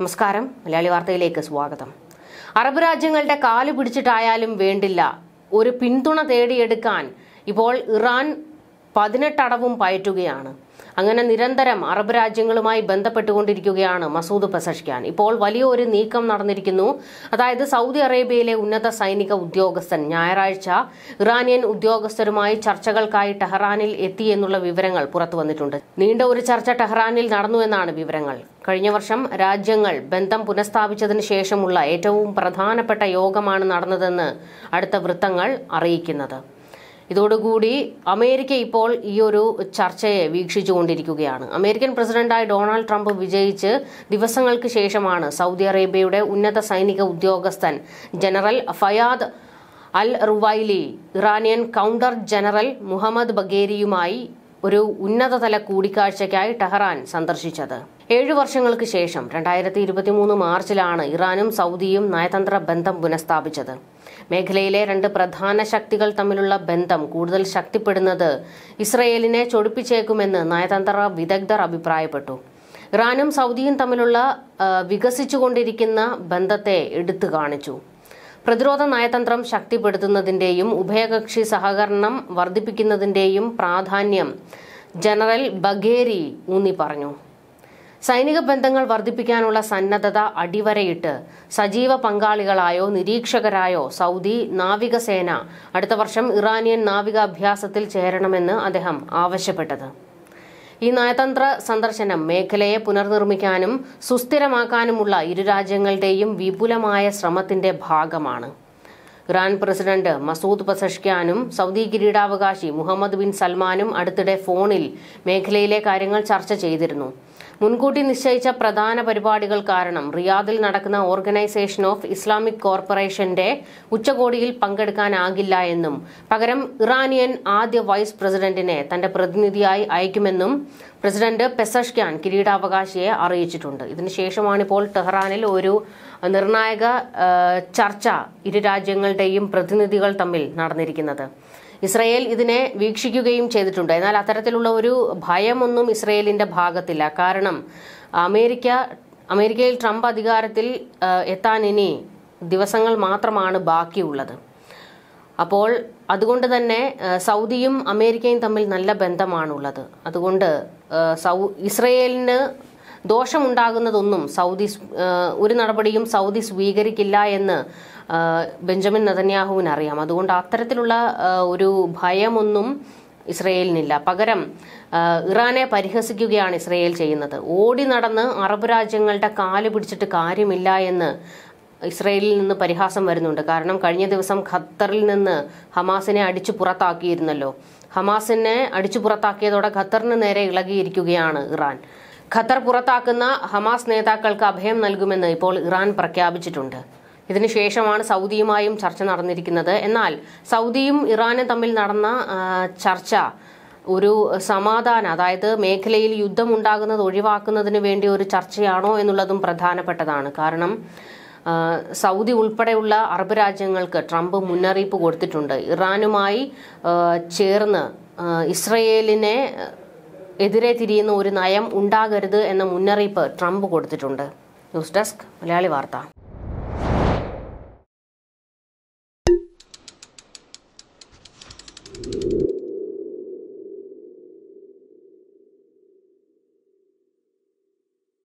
നമസ്കാരം മലയാളി വാർത്തയിലേക്ക് സ്വാഗതം അറബ് രാജ്യങ്ങളുടെ കാല് പിടിച്ചിട്ടായാലും വേണ്ടില്ല ഒരു പിന്തുണ തേടിയെടുക്കാൻ ഇപ്പോൾ ഇറാൻ പതിനെട്ടടവും പയറ്റുകയാണ് അങ്ങനെ നിരന്തരം അറബ് രാജ്യങ്ങളുമായി ബന്ധപ്പെട്ടുകൊണ്ടിരിക്കുകയാണ് മസൂദ് പെസഷ്ഖാൻ ഇപ്പോൾ വലിയ ഒരു നീക്കം നടന്നിരിക്കുന്നു അതായത് സൗദി അറേബ്യയിലെ ഉന്നത സൈനിക ഉദ്യോഗസ്ഥൻ ഞായറാഴ്ച ഇറാനിയൻ ഉദ്യോഗസ്ഥരുമായി ചർച്ചകൾക്കായി ടെഹ്റാനിൽ എത്തി എന്നുള്ള വിവരങ്ങൾ പുറത്തു വന്നിട്ടുണ്ട് നീണ്ട ഒരു ചർച്ച ടെഹ്റാനിൽ നടന്നു എന്നാണ് വിവരങ്ങൾ കഴിഞ്ഞ വർഷം രാജ്യങ്ങൾ ബന്ധം പുനഃസ്ഥാപിച്ചതിന് ശേഷമുള്ള ഏറ്റവും പ്രധാനപ്പെട്ട യോഗമാണ് നടന്നതെന്ന് അടുത്ത വൃത്തങ്ങൾ അറിയിക്കുന്നത് ഇതോടുകൂടി അമേരിക്ക ഇപ്പോൾ ഈ ഒരു ചർച്ചയെ വീക്ഷിച്ചുകൊണ്ടിരിക്കുകയാണ് അമേരിക്കൻ പ്രസിഡന്റായി ഡൊണാൾഡ് ട്രംപ് വിജയിച്ച് ദിവസങ്ങൾക്ക് ശേഷമാണ് സൗദി അറേബ്യയുടെ ഉന്നത സൈനിക ഉദ്യോഗസ്ഥൻ general Fayyad Al Ruwaili Iranian counter general Mohammad ബഗേരിയുമായി ഒരു ഉന്നതതല കൂടിക്കാഴ്ചയ്ക്കായി ടെഹ്റാൻ സന്ദർശിച്ചത് ഏഴു വർഷങ്ങൾക്ക് ശേഷം രണ്ടായിരത്തി ഇരുപത്തിമൂന്ന് മാർച്ചിലാണ് ഇറാനും സൗദിയും നയതന്ത്ര ബന്ധം പുനഃസ്ഥാപിച്ചത് മേഖലയിലെ രണ്ട് പ്രധാന ശക്തികൾ തമ്മിലുള്ള ബന്ധം കൂടുതൽ ശക്തിപ്പെടുന്നത് ഇസ്രയേലിനെ ചൊടിപ്പിച്ചേക്കുമെന്ന് നയതന്ത്ര വിദഗ്ധർ അഭിപ്രായപ്പെട്ടു ഇറാനും സൗദിയും തമ്മിലുള്ള വികസിച്ചുകൊണ്ടിരിക്കുന്ന ബന്ധത്തെ എടുത്തു കാണിച്ചു പ്രതിരോധ നയതന്ത്രം ശക്തിപ്പെടുത്തുന്നതിന്റെയും ഉഭയകക്ഷി സഹകരണം വർദ്ധിപ്പിക്കുന്നതിന്റെയും പ്രാധാന്യം ജനറൽ ബഗേരി ഊന്നി പറഞ്ഞു സൈനിക ബന്ധങ്ങൾ വർദ്ധിപ്പിക്കാനുള്ള സന്നദ്ധത അടിവരയിട്ട് സജീവ പങ്കാളികളായോ നിരീക്ഷകരായോ സൗദി നാവികസേന അടുത്ത വർഷം ഇറാനിയൻ നാവികാഭ്യാസത്തിൽ ചേരണമെന്ന് അദ്ദേഹം ആവശ്യപ്പെട്ടത് ഈ നയതന്ത്ര സന്ദർശനം മേഖലയെ പുനർനിർമ്മിക്കാനും സുസ്ഥിരമാക്കാനുമുള്ള ഇരു രാജ്യങ്ങളുടെയും വിപുലമായ ശ്രമത്തിന്റെ ഭാഗമാണ് ഇറാൻ പ്രസിഡന്റ് മസൂദ് പസഷ്ക്യാനും സൗദി കിരീടാവകാശി മുഹമ്മദ് ബിൻ സൽമാനും അടുത്തിടെ ഫോണിൽ മേഖലയിലെ കാര്യങ്ങൾ ചർച്ച ചെയ്തിരുന്നു മുൻകൂട്ടി നിശ്ചയിച്ച പ്രധാന പരിപാടികൾ കാരണം റിയാദിൽ നടക്കുന്ന ഓർഗനൈസേഷൻ ഓഫ് ഇസ്ലാമിക് കോർപ്പറേഷന്റെ ഉച്ചകോടിയിൽ പങ്കെടുക്കാനാകില്ല എന്നും പകരം ഇറാനിയൻ ആദ്യ വൈസ് പ്രസിഡന്റിനെ തന്റെ പ്രതിനിധിയായി അയക്കുമെന്നും പ്രസിഡന്റ് പെസഷ്ക്യാൻ കിരീടാവകാശിയെ അറിയിച്ചിട്ടുണ്ട് ഇതിനുശേഷമാണിപ്പോൾ ടെഹ്റാനിൽ ഒരു നിർണായക ചർച്ച ഇരു രാജ്യങ്ങളുടെയും പ്രതിനിധികൾ തമ്മിൽ നടന്നിരിക്കുന്നത് ഇസ്രയേൽ ഇതിനെ വീക്ഷിക്കുകയും ചെയ്തിട്ടുണ്ട് എന്നാൽ അത്തരത്തിലുള്ള ഒരു ഭയമൊന്നും ഇസ്രയേലിന്റെ ഭാഗത്തില്ല കാരണം കാരണം അമേരിക്ക അമേരിക്കയിൽ ട്രംപ് അധികാരത്തിൽ എത്താൻ ഇനി ദിവസങ്ങൾ മാത്രമാണ് ബാക്കിയുള്ളത് അപ്പോൾ അതുകൊണ്ട് തന്നെ സൗദിയും അമേരിക്കയും തമ്മിൽ നല്ല ബന്ധമാണുള്ളത് അതുകൊണ്ട് സൗ ഇസ്രയേലിന് ദോഷമുണ്ടാകുന്നതൊന്നും സൗദി ഒരു നടപടിയും സൗദി സ്വീകരിക്കില്ല എന്ന് ബെഞ്ചമിൻ നതന്യാഹുവിന് അറിയാം അതുകൊണ്ട് അത്തരത്തിലുള്ള ഒരു ഭയമൊന്നും ഇസ്രയേലിനില്ല പകരം ഇറാനെ പരിഹസിക്കുകയാണ് ഇസ്രയേൽ ചെയ്യുന്നത് ഓടി നടന്ന് അറബ് രാജ്യങ്ങളുടെ കാല് പിടിച്ചിട്ട് കാര്യമില്ല എന്ന് ഇസ്രയേലിൽ നിന്ന് പരിഹാസം വരുന്നുണ്ട് കാരണം കഴിഞ്ഞ ദിവസം ഖത്തറിൽ നിന്ന് ഹമാസിനെ അടിച്ചു പുറത്താക്കിയിരുന്നല്ലോ ഹമാസിനെ അടിച്ചു പുറത്താക്കിയതോടെ ഖത്തറിന് നേരെ ഇളകിയിരിക്കുകയാണ് ഇറാൻ ഖത്തർ പുറത്താക്കുന്ന ഹമാസ് നേതാക്കൾക്ക് അഭയം നൽകുമെന്ന് ഇപ്പോൾ ഇറാൻ പ്രഖ്യാപിച്ചിട്ടുണ്ട് ഇതിനുശേഷമാണ് സൗദിയുമായും ചർച്ച നടന്നിരിക്കുന്നത് എന്നാൽ സൗദിയും ഇറാനും തമ്മിൽ നടന്ന ചർച്ച ഒരു സമാധാനം അതായത് മേഖലയിൽ യുദ്ധം ഉണ്ടാകുന്നത് ഒഴിവാക്കുന്നതിന് വേണ്ടി ഒരു ചർച്ചയാണോ എന്നുള്ളതും പ്രധാനപ്പെട്ടതാണ് കാരണം സൗദി ഉൾപ്പെടെയുള്ള അറബ് രാജ്യങ്ങൾക്ക് ട്രംപ് മുന്നറിയിപ്പ് കൊടുത്തിട്ടുണ്ട് ഇറാനുമായി ചേർന്ന് ഇസ്രയേലിനെ എതിരെ തിരിയുന്ന ഒരു നയം ഉണ്ടാകരുത് എന്ന മുന്നറിയിപ്പ് ട്രംപ് കൊടുത്തിട്ടുണ്ട് ന്യൂസ് ഡെസ്ക് മലയാളി വാർത്ത